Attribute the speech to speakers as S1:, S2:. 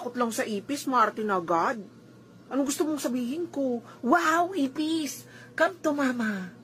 S1: takot lang sa ipis, Martin agad. Anong gusto mong sabihin ko? Wow, ipis! Come to mama.